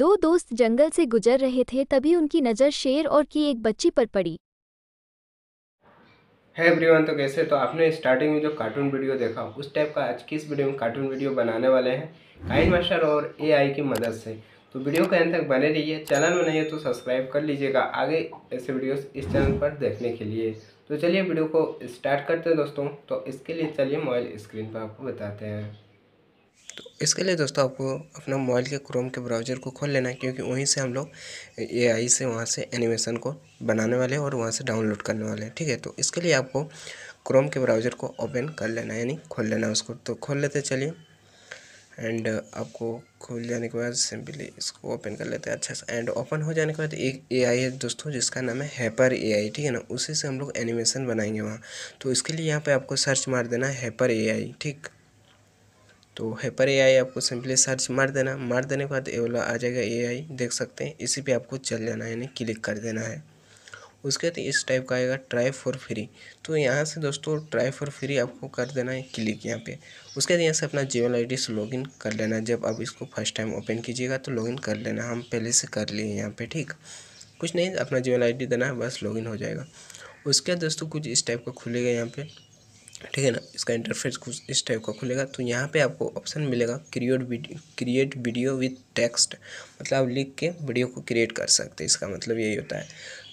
दो दोस्त जंगल से गुजर रहे थे तभी उनकी नज़र शेर और की एक बच्ची पर पड़ी है एवरीवन तो कैसे तो आपने स्टार्टिंग में जो कार्टून वीडियो देखा उस टाइप का आज किस वीडियो में कार्टून वीडियो बनाने वाले हैं काइन मास्टर और एआई की मदद से तो वीडियो के अंत तक बने रहिए चैनल में नहीं है तो सब्सक्राइब कर लीजिएगा आगे ऐसे वीडियोस इस चैनल पर देखने के लिए तो चलिए वीडियो को स्टार्ट करते हैं दोस्तों तो इसके लिए चलिए मोबाइल स्क्रीन पर आपको बताते हैं तो इसके लिए दोस्तों आपको अपना मोबाइल के क्रोम के ब्राउज़र को खोल लेना है क्योंकि वहीं से हम लोग ए से वहाँ से एनिमेशन को बनाने वाले हैं और वहाँ से डाउनलोड करने वाले हैं ठीक है तो इसके लिए आपको क्रोम के ब्राउज़र को ओपन कर लेना है यानी खोल लेना है उसको तो खोल लेते चलिए एंड आपको खोल जाने के बाद सिंपली इसको ओपन कर लेते हैं अच्छा सा एंड ओपन हो जाने के बाद एक ए आई है दोस्तों जिसका नाम है हैपर ए आई ठीक है ना उसी से हम लोग एनिमेशन बनाएंगे वहाँ तो इसके लिए यहाँ पे आपको सर्च मार देना हैपर ए आई ठीक तो हेपर आई आपको सिंपली सर्च मार देना मार देने के बाद ये वाला आ जाएगा आई देख सकते हैं इसी पे आपको चल जाना है यानी क्लिक कर देना है उसके बाद इस टाइप का आएगा ट्राई फॉर फ्री तो यहाँ से दोस्तों ट्राई फॉर फ्री आपको कर देना है क्लिक यहाँ पे उसके बाद यहाँ से अपना जीवन आई से लॉगिन कर लेना जब आप इसको फर्स्ट टाइम ओपन कीजिएगा तो लॉगिन कर लेना हम पहले से कर लिए यहाँ पे ठीक कुछ नहीं अपना जीवन आई देना है बस लॉगिन हो जाएगा उसके बाद दोस्तों कुछ इस टाइप का खुलेगा यहाँ पर ठीक है ना इसका इंटरफेस कुछ इस टाइप का खुलेगा तो यहाँ पे आपको ऑप्शन मिलेगा create video create video with text मतलब आप लिख के वीडियो को क्रिएट कर सकते हैं इसका मतलब यही होता है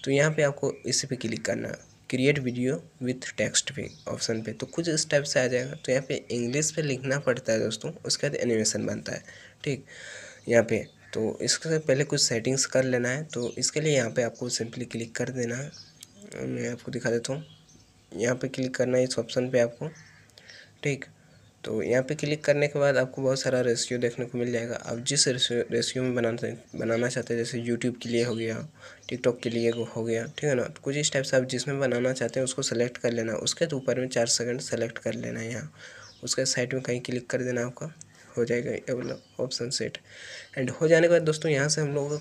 तो यहाँ पे आपको इसी पे क्लिक करना क्रिएट वीडियो विथ टेक्स्ट पे ऑप्शन पे तो कुछ इस टाइप से आ जाएगा तो यहाँ पे इंग्लिश पे लिखना पड़ता है दोस्तों उसके बाद एनिमेशन बनता है ठीक यहाँ पे तो इसके पहले कुछ सेटिंग्स कर लेना है तो इसके लिए यहाँ पर आपको सिंपली क्लिक कर देना है मैं आपको दिखा देता हूँ यहाँ पे क्लिक करना है इस ऑप्शन पे आपको ठीक तो यहाँ पे क्लिक करने के बाद आपको बहुत सारा रेशियो देखने को मिल जाएगा आप जिस रेशियो में बनाते बनाना चाहते हैं जैसे यूट्यूब के लिए हो गया टिकटॉक के लिए हो गया ठीक है ना तो कुछ इस टाइप से आप जिसमें बनाना चाहते हैं उसको सेलेक्ट कर लेना उसके तो ऊपर में चार सेकंड सेलेक्ट कर लेना है यहाँ उसके साइड में कहीं क्लिक कर देना आपका हो जाएगा ये मतलब ऑप्शन सेट एंड हो जाने के बाद दोस्तों यहाँ से हम लोग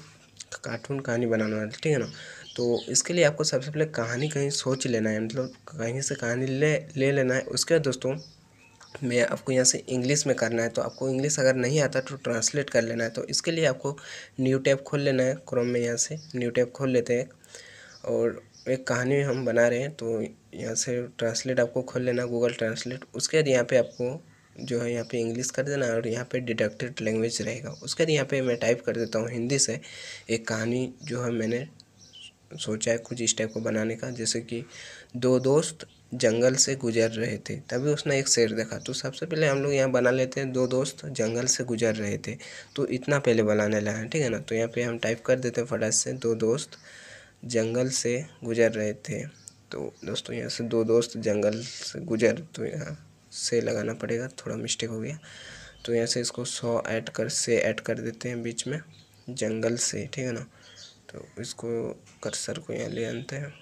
कार्टून कहानी बनाना ठीक है ना तो इसके लिए आपको सबसे पहले कहानी कहीं सोच लेना है मतलब कहीं से कहानी ले ले लेना है उसके बाद दोस्तों मैं आपको यहाँ से इंग्लिश में करना है तो आपको इंग्लिश अगर नहीं आता तो ट्रांसलेट कर लेना है तो इसके लिए आपको न्यू टैब खोल लेना है क्रोम में यहाँ से न्यू टैब खोल लेते हैं और एक कहानी हम बना रहे हैं तो यहाँ से ट्रांसलेट आपको खोल लेना गूगल ट्रांसलेट उसके बाद यहाँ पर आपको जो है यहाँ पे इंग्लिश कर देना और यहाँ पे डिडक्टेड लैंग्वेज रहेगा उसके बाद यहाँ पे मैं टाइप कर देता हूँ हिंदी से एक कहानी जो है मैंने सोचा है कुछ इस टाइप को बनाने का जैसे कि दो दोस्त जंगल से गुजर रहे थे तभी उसने एक शेर देखा तो सबसे पहले हम लोग यहाँ बना लेते हैं दो दोस्त जंगल से गुजर रहे थे तो इतना पहले बनाने लगा ठीक है ना तो यहाँ पे हम टाइप कर देते हैं फटाश से दो दोस्त जंगल से गुजर रहे थे तो दोस्तों यहाँ से दो दोस्त जंगल से गुजर तो यहाँ से लगाना पड़ेगा थोड़ा मिस्टेक हो गया तो यहाँ से इसको सौ ऐड कर से ऐड कर देते हैं बीच में जंगल से ठीक है ना तो इसको कर्सर को यहाँ ले आते हैं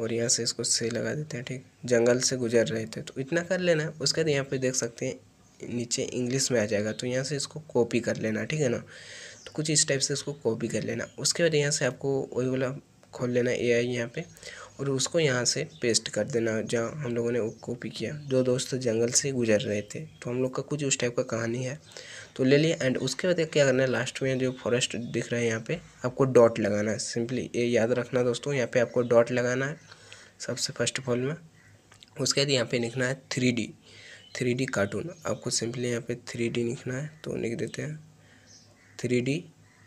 और यहाँ से इसको से लगा देते हैं ठीक जंगल से गुजर रहे थे तो इतना कर लेना उसके बाद यहाँ पे देख सकते हैं नीचे इंग्लिश में आ जाएगा तो यहाँ से इसको कॉपी कर लेना ठीक है ना तो कुछ इस टाइप से इसको कॉपी कर लेना उसके बाद यहाँ से आपको वही वाला खोल लेना ए आई यहाँ पर और उसको यहाँ से पेस्ट कर देना जहाँ हम लोगों ने कॉपी किया दो दोस्त जंगल से गुजर रहे थे तो हम लोग का कुछ उस टाइप का कहानी है तो ले लिया एंड उसके बाद क्या करना है लास्ट में जो फॉरेस्ट दिख रहा है यहाँ पे आपको डॉट लगाना है सिंपली ये याद रखना दोस्तों यहाँ पे आपको डॉट लगाना है सबसे फर्स्ट ऑफ ऑल में उसके बाद यहाँ पे लिखना है three D three D cartoon आपको सिंपली यहाँ पे थ्री डी लिखना है तो लिख देते हैं थ्री डी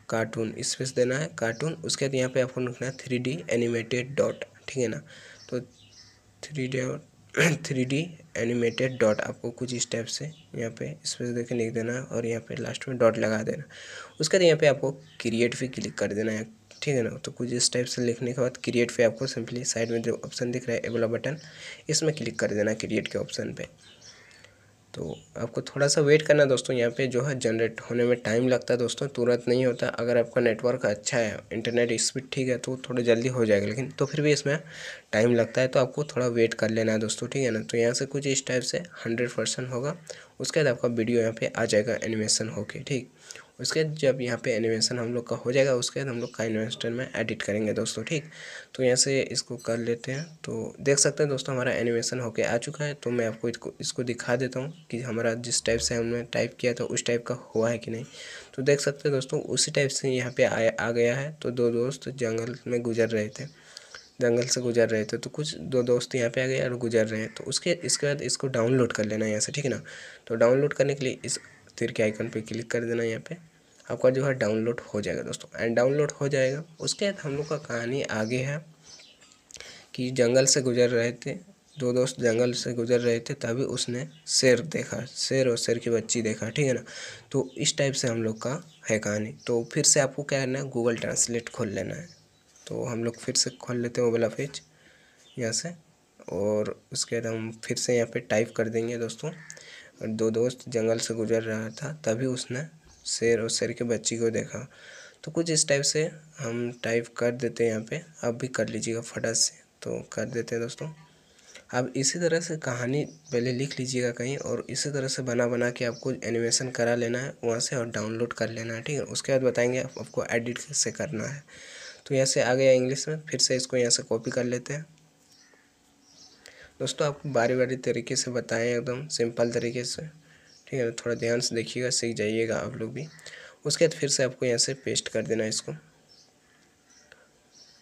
कार्टून स्पेस देना है कार्टून उसके बाद यहाँ पे आपको लिखना है थ्री डी एनिमेटेड डॉट ठीक है ना तो three dot three D animated dot आपको कुछ स्टेप से यहाँ पे स्पेस देखे लिख देना और यहाँ पे लास्ट में डॉट लगा देना उसके बाद यहाँ पे आपको क्रिएट भी क्लिक कर देना है ठीक है ना तो कुछ इस टाइप से लिखने के बाद क्रिएट पे आपको सिंपली साइड में जो ऑप्शन दिख रहा है ए बटन इसमें क्लिक कर देना क्रिएट के ऑप्शन पे तो आपको थोड़ा सा वेट करना दोस्तों यहाँ पे जो है जनरेट होने में टाइम लगता है दोस्तों तुरंत नहीं होता अगर आपका नेटवर्क अच्छा है इंटरनेट स्पीड ठीक है तो थोड़ा जल्दी हो जाएगा लेकिन तो फिर भी इसमें टाइम लगता है तो आपको थोड़ा वेट कर लेना है दोस्तों ठीक है ना तो यहाँ से कुछ इस टाइप से हंड्रेड परसेंट होगा उसके बाद आपका वीडियो यहाँ पर आ जाएगा एनिमेशन होके ठीक उसके जब यहाँ पे एनिमेशन हम लोग का हो जाएगा उसके बाद हम लोग का इन्वेस्टर में एडिट करेंगे दोस्तों ठीक तो यहाँ से इसको कर लेते हैं तो देख सकते हैं दोस्तों हमारा एनिमेशन होके आ चुका है तो मैं आपको इसको इसको दिखा देता हूँ कि हमारा जिस टाइप से हमने टाइप किया था उस टाइप का हुआ है कि नहीं तो देख सकते हैं दोस्तों उसी टाइप से यहाँ पर आया आ गया है तो दो दोस्त जंगल में गुजर रहे थे जंगल से गुजर रहे थे तो कुछ दो दोस्त यहाँ पे आ गए और गुजर रहे हैं तो उसके इसके बाद इसको डाउनलोड कर लेना यहाँ से ठीक है ना तो डाउनलोड करने के लिए इस तिर के आइकन पे क्लिक कर देना यहाँ पे आपका जो है डाउनलोड हो जाएगा दोस्तों एंड डाउनलोड हो जाएगा उसके बाद हम लोग का कहानी आगे है कि जंगल से गुजर रहे थे दो दोस्त जंगल से गुजर रहे थे तभी उसने शेर देखा शेर और शेर की बच्ची देखा ठीक है ना तो इस टाइप से हम लोग का है कहानी तो फिर से आपको क्या करना है गूगल ट्रांसलेट खोल लेना है तो हम लोग फिर से खोल लेते हैं वो वाला पेज यहाँ से और उसके बाद हम फिर से यहाँ पे टाइप कर देंगे दोस्तों और दो दोस्त जंगल से गुजर रहा था तभी उसने शेर और शेर के बच्ची को देखा तो कुछ इस टाइप से हम टाइप कर देते हैं यहाँ पे अब भी कर लीजिएगा फटा से तो कर देते हैं दोस्तों आप इसी तरह से कहानी पहले लिख लीजिएगा कहीं और इसी तरह से बना बना के आपको एनिमेशन करा लेना है वहाँ से और डाउनलोड कर लेना है ठीक है उसके बाद बताएंगे आप, आपको एडिट कैसे करना है तो यहाँ से आ गया इंग्लिश में फिर से इसको यहाँ से कॉपी कर लेते हैं दोस्तों आपको बारी बारी तरीके से बताएं एकदम सिंपल तरीके से ठीक है थोड़ा ध्यान से देखिएगा सीख जाइएगा आप लोग भी उसके बाद फिर से आपको यहाँ से पेस्ट कर देना इसको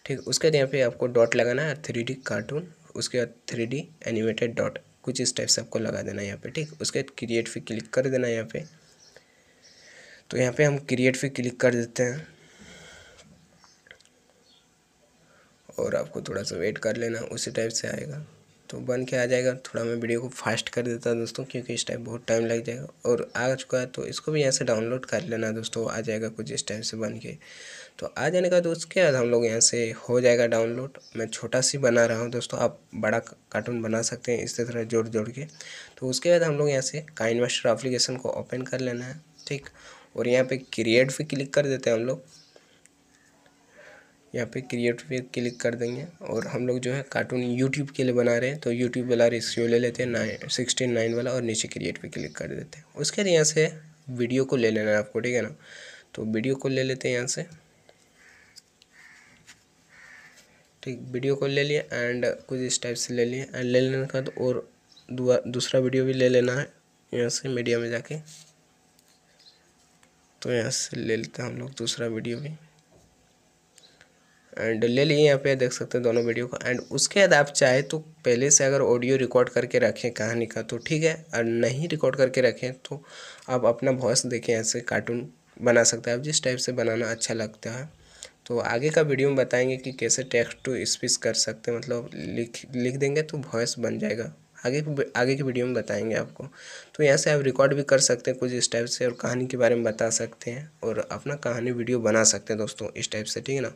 ठीक उसके बाद यहाँ पे आपको डॉट लगाना है थ्री डी कार्टून उसके बाद थ्री डी एनिमेटेड डॉट कुछ इस टाइप से आपको लगा देना है यहाँ पे ठीक उसके बाद क्रिएट फिर क्लिक कर देना है यहाँ पे तो यहाँ पे हम क्रिएट फिर क्लिक कर देते हैं और आपको थोड़ा सा वेट कर लेना उसी टाइप से आएगा तो बन के आ जाएगा थोड़ा मैं वीडियो को फास्ट कर देता हूँ दोस्तों क्योंकि इस टाइम बहुत टाइम लग जाएगा और आ चुका है तो इसको भी यहाँ से डाउनलोड कर लेना दोस्तों आ जाएगा कुछ इस टाइम से बन के तो आ जाने का तो उसके बाद हम लोग यहाँ से हो जाएगा डाउनलोड मैं छोटा सी बना रहा हूँ दोस्तों आप बड़ा कार्टून बना सकते हैं इस तरह जोड़ जोड़ के तो उसके बाद हम लोग यहाँ से काइन मास्टर को ओपन कर लेना है ठीक और यहाँ पर क्रिएट भी क्लिक कर देते हैं हम लोग यहाँ पे क्रिएट पे क्लिक कर देंगे और हम लोग जो है कार्टून यूट्यूब के लिए बना रहे हैं तो यूट्यूब वाला रेशियो ले लेते हैं नाइन सिक्सटीन नाइन वाला और नीचे क्रिएट पे क्लिक कर देते हैं उसके बाद यहाँ से वीडियो को ले लेना है आपको ठीक है ना तो वीडियो को ले लेते हैं यहाँ से ठीक वीडियो को ले लिए एंड कुछ इस टाइप से ले लिए एंड ले लेने का तो और दूसरा वीडियो भी ले लेना है यहाँ से मीडिया में जाके तो यहाँ से ले लेते हैं हम लोग दूसरा वीडियो भी एंड ले लिए यहाँ पे देख सकते हैं दोनों वीडियो को एंड उसके बाद आप चाहे तो पहले से अगर ऑडियो रिकॉर्ड करके रखें कहानी का तो ठीक है और नहीं रिकॉर्ड करके रखें तो आप अपना वॉइस देखें ऐसे कार्टून बना सकते हैं आप जिस टाइप से बनाना अच्छा लगता है तो आगे का वीडियो में बताएंगे कि कैसे टेक्स्ट टू स्पीच कर सकते हैं मतलब लिख लिख देंगे तो वॉइस बन जाएगा आगे आगे की वीडियो में बताएंगे आपको तो यहाँ से आप रिकॉर्ड भी कर सकते हैं कुछ इस टाइप से और कहानी के बारे में बता सकते हैं और अपना कहानी वीडियो बना सकते हैं दोस्तों इस टाइप से ठीक है ना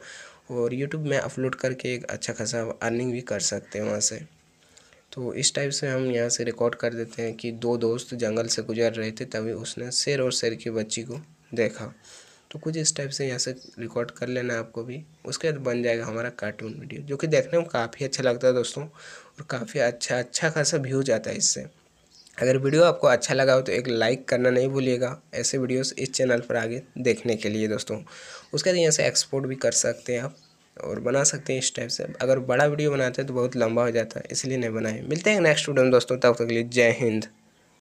और यूट्यूब में अपलोड करके एक अच्छा खासा अर्निंग भी कर सकते हैं वहाँ से तो इस टाइप से हम यहाँ से रिकॉर्ड कर देते हैं कि दो दोस्त जंगल से गुजर रहे थे तभी उसने शेर और शेर की बच्ची को देखा तो कुछ इस टाइप से यहाँ से रिकॉर्ड कर लेना आपको भी उसके बाद बन जाएगा हमारा कार्टून वीडियो जो कि देखने में काफ़ी अच्छा लगता है दोस्तों और काफ़ी अच्छा अच्छा खासा व्यूज आता है इससे अगर वीडियो आपको अच्छा लगा हो तो एक लाइक करना नहीं भूलिएगा ऐसे वीडियोस इस चैनल पर आगे देखने के लिए दोस्तों उसके बाद यहाँ से एक्सपोर्ट भी कर सकते हैं आप और बना सकते हैं इस टाइप से अगर बड़ा वीडियो बनाते हैं तो बहुत लंबा हो जाता है इसलिए नहीं बनाए मिलते हैं नेक्स्ट वीडियो में दोस्तों तब तक के लिए जय हिंद